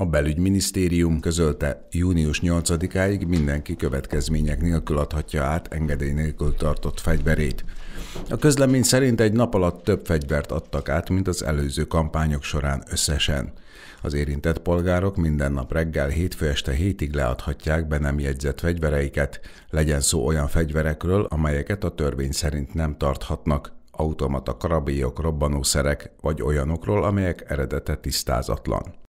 A belügyminisztérium közölte, június 8-áig mindenki következmények nélkül adhatja át engedély nélkül tartott fegyverét. A közlemény szerint egy nap alatt több fegyvert adtak át, mint az előző kampányok során összesen. Az érintett polgárok minden nap reggel hétfő este hétig leadhatják be nem jegyzett fegyvereiket, legyen szó olyan fegyverekről, amelyeket a törvény szerint nem tarthatnak, automata karabélyok, robbanószerek, vagy olyanokról, amelyek eredete tisztázatlan.